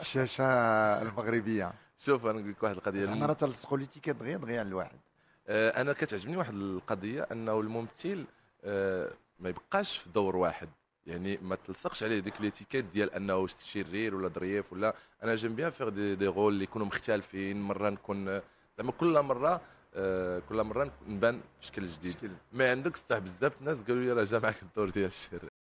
الشاشه المغربيه شوف انا نقول لك واحد القضيه انا راه تلصقوا لي تيكيت دغيا دغيا على الواحد آه، انا كتعجبني واحد القضيه انه الممثل آه، ما يبقاش في دور واحد يعني ما تلصقش عليه ديك ليتيكيت ديال انه شرير ولا ظريف ولا انا جيم بيان فيغ دي, دي غول اللي يكونوا مختلفين مره نكون آه، زعما كل مره كل مره نبان بشكل جديد ما عندك صح بزاف الناس قالوا لي راه جا معاك الدور ديال الشرير